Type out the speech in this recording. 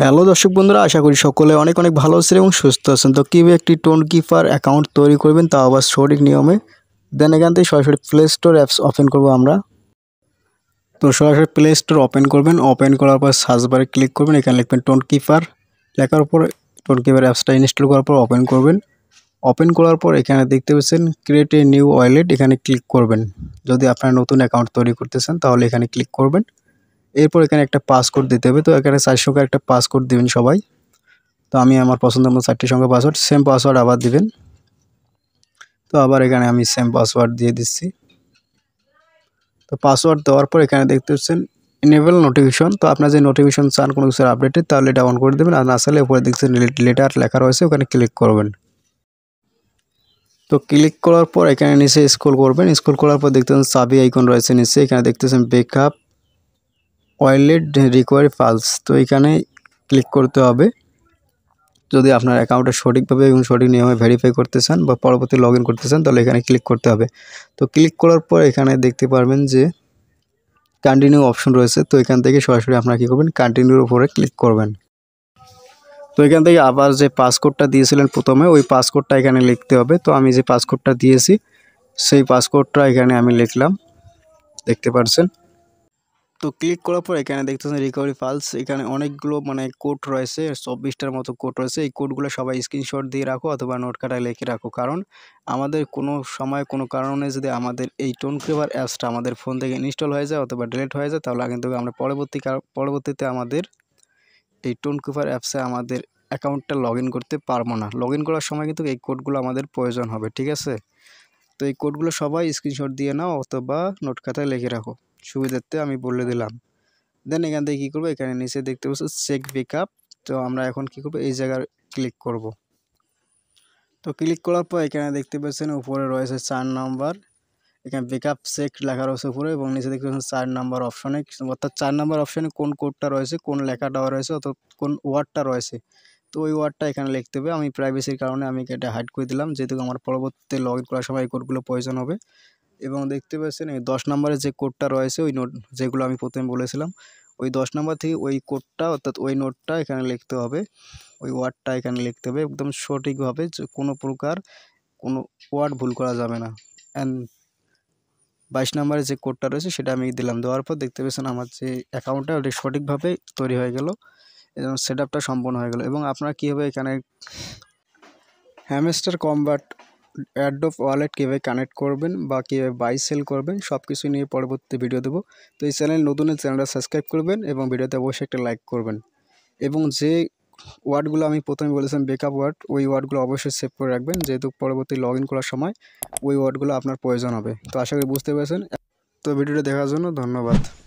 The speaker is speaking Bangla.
হ্যালো দর্শক বন্ধুরা আশা করি সকলে অনেক অনেক ভালো আছেন এবং সুস্থ আছেন তো কীভাবে একটি টোন কিপার অ্যাকাউন্ট তৈরি করবেন তা আবার সঠিক নিয়মে দেন এখান থেকে সরাসরি প্লে স্টোর অ্যাপস ওপেন করব আমরা তো সরাসরি প্লে স্টোর ওপেন করবেন ওপেন করার পর সার্চ বারে ক্লিক করবেন এখানে লিখবেন টোন কিপার লেখার পর টোন কিপার অ্যাপসটা ইনস্টল করার পর ওপেন করবেন ওপেন করার পর এখানে দেখতে পাচ্ছেন ক্রিয়েট এ নিউ ওয়ালেট এখানে ক্লিক করবেন যদি আপনারা নতুন অ্যাকাউন্ট তৈরি করতে চান তাহলে এখানে ক্লিক করবেন এরপর এখানে একটা পাসওয়ার্ড দিতে হবে তো এখানে চার সংখ্যা একটা পাসওয়ার্ড দিবেন সবাই তো আমি আমার পছন্দের মতো চারটি সংখ্যা পাসওয়ার্ড সেম পাসওয়ার্ড আবার দিবেন তো আবার এখানে আমি সেম পাসওয়ার্ড দিয়ে দিচ্ছি তো পাসওয়ার্ড দেওয়ার পর এখানে দেখতে পাচ্ছেন এনেবল নোটিফিকেশন তো আপনার যে নোটিফিকেশন চান কোনো কিছুর আপডেটে তাহলে এটা অন করে দেবেন আর না চাইলে উপরে দেখছেন লেটার লেখা রয়েছে ওখানে ক্লিক করবেন তো ক্লিক করার পর এখানে নিচে স্কুল করবেন স্কুল করার পর পাচ্ছেন চাবি আইকন রয়েছে নিচে এখানে দেখতেছেন বেকআপ ওয়ালেট রিকোয়ারি ফালস তো এখানে ক্লিক করতে হবে যদি আপনার অ্যাকাউন্টে সঠিকভাবে এবং সঠিক নিয়মে ভেরিফাই করতে চান বা পরবর্তী লগ করতে চান তাহলে এখানে ক্লিক করতে হবে তো ক্লিক করার পর এখানে দেখতে পারবেন যে কন্টিনিউ অপশন রয়েছে তো এখান থেকে সরাসরি আপনারা কী করবেন কন্টিনিউর উপরে ক্লিক করবেন তো এখান থেকে আবার যে পাসকোডটা দিয়েছিলেন প্রথমে ওই পাসকোডটা এখানে লিখতে হবে তো আমি যে পাসকোডটা দিয়েছি সেই পাসকোডটা এখানে আমি লিখলাম দেখতে পারছেন তো ক্লিক করার পর এখানে দেখতেছেন রিকভারি ফাইলস এখানে অনেকগুলো মানে কোড রয়েছে চব্বিশটার মতো কোড রয়েছে এই কোডগুলো সবাই স্ক্রিনশট দিয়ে রাখো অথবা নোট কাটায় লিখে রাখো কারণ আমাদের কোনো সময় কোনো কারণে যদি আমাদের এই টোন ক্লিভার অ্যাপসটা আমাদের ফোন থেকে ইনস্টল হয়ে যায় অথবা ডিলেট হয়ে যায় তাহলে কিন্তু আমরা পরবর্তী পরবর্তীতে আমাদের এই টোন ক্লিভার অ্যাপসে আমাদের অ্যাকাউন্টটা লগ করতে পারবো না লগ করার সময় কিন্তু এই কোডগুলো আমাদের প্রয়োজন হবে ঠিক আছে তো এই কোডগুলো সবাই স্ক্রিনশট দিয়ে নাও অথবা নোট খাতায় লিখে রাখো সুবিধার্থে আমি বলে দিলাম দেন এখান থেকে কী করবো এখানে নিচে দেখতে পাচ্ছ চেক ব্যাকআপ তো আমরা এখন কি করবো এই জায়গায় ক্লিক করব। তো ক্লিক করার পর এখানে দেখতে পাচ্ছেন উপরে রয়েছে চার নাম্বার এখানে ব্যাকআপ চেক লেখা রয়েছে উপরে এবং নিচে দেখতে পাচ্ছেন চার নাম্বার অপশনে অর্থাৎ চার নাম্বার অপশনে কোন কোডটা রয়েছে কোন লেখাটা রয়েছে অর্থাৎ কোন ওয়ার্ডটা রয়েছে তো ওই ওয়ার্ডটা এখানে লিখতে হবে আমি প্রাইভেসির কারণে আমি এটা হাইড করে দিলাম যেহেতু আমার পরবর্তীতে লগ ইন করার সময় এই কোডগুলো প্রয়োজন হবে এবং দেখতে পাচ্ছেন এই দশ নম্বরের যে কোডটা রয়েছে ওই নোট যেগুলো আমি প্রথমে বলেছিলাম ওই দশ নম্বর থেকে ওই কোডটা অর্থাৎ ওই নোটটা এখানে লিখতে হবে ওই ওয়ার্ডটা এখানে লিখতে হবে একদম সঠিকভাবে কোনো প্রকার কোনো ওয়ার্ড ভুল করা যাবে না অ্যান্ড বাইশ নাম্বারের যে কোডটা রয়েছে সেটা আমি দিলাম দেওয়ার পর দেখতে পেয়েছেন আমার যে অ্যাকাউন্টটা ওটা সঠিকভাবে তৈরি হয়ে গেল এবং সেট সম্পন্ন হয়ে গেল এবং আপনারা কীভাবে এখানে হ্যামেস্টার কম্বাট অ্যাডোব ওয়ালেট কীভাবে কানেক্ট করবেন বা কীভাবে বাই সেল করবেন সব কিছু নিয়ে পরবর্তী ভিডিও দেবো তো এই চ্যানেল নতুন চ্যানেলটা সাবস্ক্রাইব করবেন এবং ভিডিওতে অবশ্যই একটা লাইক করবেন এবং যে ওয়ার্ডগুলো আমি প্রথমে বলেছিলাম বেকআপ ওয়ার্ড ওই ওয়ার্ডগুলো অবশ্যই সেভ করে রাখবেন যেহেতু পরবর্তী লগ করার সময় ওই ওয়ার্ডগুলো আপনার প্রয়োজন হবে তো আশা করি বুঝতে পেরেছেন তো ভিডিওটা দেখার জন্য ধন্যবাদ